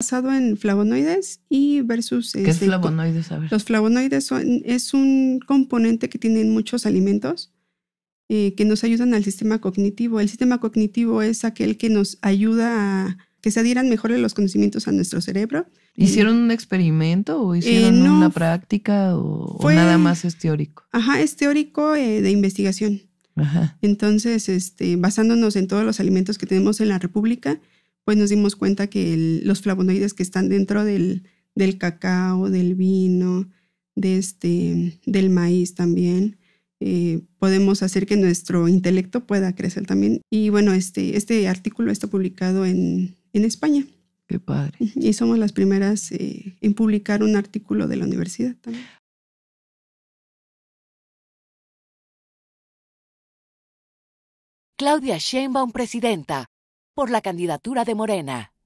basado en flavonoides y versus... ¿Qué es este, flavonoides? A ver. Los flavonoides son, es un componente que tienen muchos alimentos eh, que nos ayudan al sistema cognitivo. El sistema cognitivo es aquel que nos ayuda a que se adhieran mejor los conocimientos a nuestro cerebro. ¿Hicieron un experimento o eh, hicieron una práctica o, nada más es teórico? Ajá, es teórico eh, de investigación. Ajá. Entonces, este, basándonos en todos los alimentos que tenemos en la República, pues nos dimos cuenta que los flavonoides que están dentro del, cacao, del vino, de este, del maíz también, eh, podemos hacer que nuestro intelecto pueda crecer también. Y bueno, este, este artículo está publicado en, España. Qué padre. Y somos las primeras eh, en publicar un artículo de la universidad también. Claudia Sheinbaum, presidenta por la candidatura de Morena.